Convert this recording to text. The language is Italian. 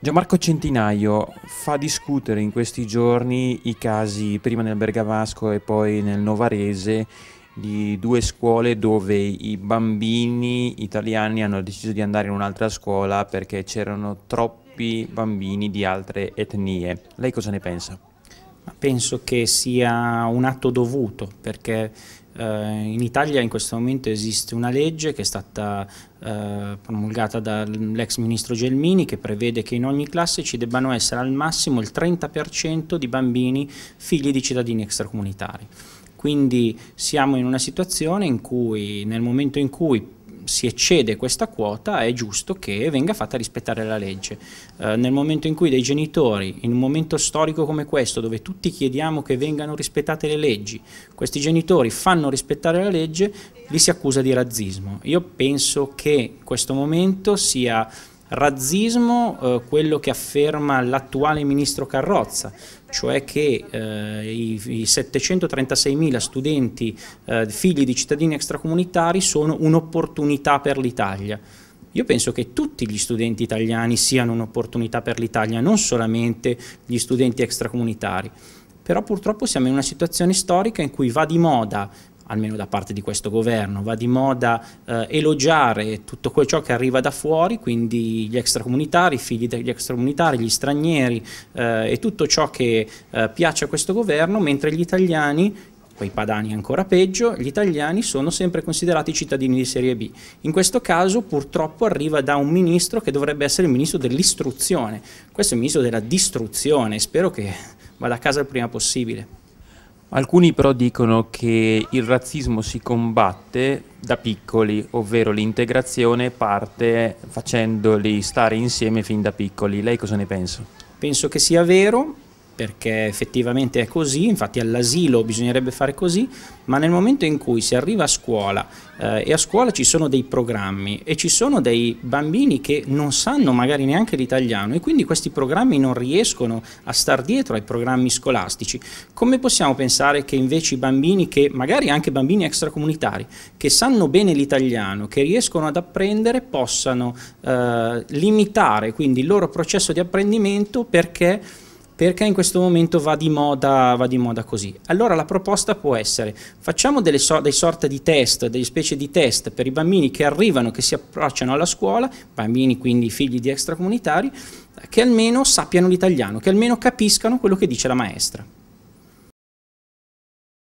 Gianmarco Centinaio fa discutere in questi giorni i casi prima nel Bergamasco e poi nel Novarese di due scuole dove i bambini italiani hanno deciso di andare in un'altra scuola perché c'erano troppi bambini di altre etnie. Lei cosa ne pensa? Penso che sia un atto dovuto perché eh, in Italia in questo momento esiste una legge che è stata eh, promulgata dall'ex ministro Gelmini che prevede che in ogni classe ci debbano essere al massimo il 30% di bambini figli di cittadini extracomunitari. Quindi siamo in una situazione in cui nel momento in cui si eccede questa quota è giusto che venga fatta rispettare la legge. Eh, nel momento in cui dei genitori, in un momento storico come questo, dove tutti chiediamo che vengano rispettate le leggi, questi genitori fanno rispettare la legge, li si accusa di razzismo. Io penso che questo momento sia Razzismo, eh, quello che afferma l'attuale ministro Carrozza, cioè che eh, i, i 736.000 studenti eh, figli di cittadini extracomunitari sono un'opportunità per l'Italia. Io penso che tutti gli studenti italiani siano un'opportunità per l'Italia, non solamente gli studenti extracomunitari però purtroppo siamo in una situazione storica in cui va di moda almeno da parte di questo governo, va di moda eh, elogiare tutto quel, ciò che arriva da fuori, quindi gli extracomunitari, i figli degli extracomunitari, gli stranieri eh, e tutto ciò che eh, piace a questo governo, mentre gli italiani quei padani ancora peggio, gli italiani sono sempre considerati cittadini di serie B. In questo caso purtroppo arriva da un ministro che dovrebbe essere il ministro dell'istruzione, questo è il ministro della distruzione, spero che vada a casa il prima possibile. Alcuni però dicono che il razzismo si combatte da piccoli, ovvero l'integrazione parte facendoli stare insieme fin da piccoli. Lei cosa ne pensa? Penso che sia vero, perché effettivamente è così, infatti all'asilo bisognerebbe fare così, ma nel momento in cui si arriva a scuola eh, e a scuola ci sono dei programmi e ci sono dei bambini che non sanno magari neanche l'italiano e quindi questi programmi non riescono a star dietro ai programmi scolastici, come possiamo pensare che invece i bambini che magari anche bambini extracomunitari che sanno bene l'italiano, che riescono ad apprendere, possano eh, limitare quindi il loro processo di apprendimento perché perché in questo momento va di moda, va di moda così. Allora la proposta può essere, facciamo delle, so, delle sorte di test, delle specie di test per i bambini che arrivano, che si approcciano alla scuola, bambini quindi figli di extracomunitari, che almeno sappiano l'italiano, che almeno capiscano quello che dice la maestra.